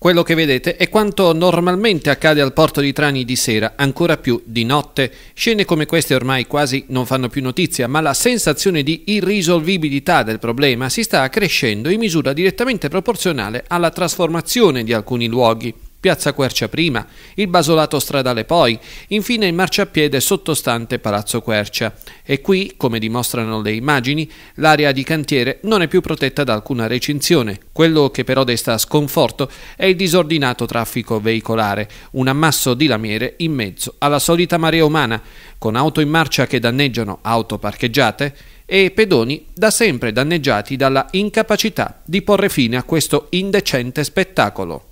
Quello che vedete è quanto normalmente accade al porto di Trani di sera, ancora più di notte. Scene come queste ormai quasi non fanno più notizia, ma la sensazione di irrisolvibilità del problema si sta accrescendo in misura direttamente proporzionale alla trasformazione di alcuni luoghi. Piazza Quercia prima, il basolato stradale poi, infine il marciapiede sottostante Palazzo Quercia. E qui, come dimostrano le immagini, l'area di cantiere non è più protetta da alcuna recinzione. Quello che però desta sconforto è il disordinato traffico veicolare, un ammasso di lamiere in mezzo alla solita marea umana, con auto in marcia che danneggiano auto parcheggiate e pedoni da sempre danneggiati dalla incapacità di porre fine a questo indecente spettacolo.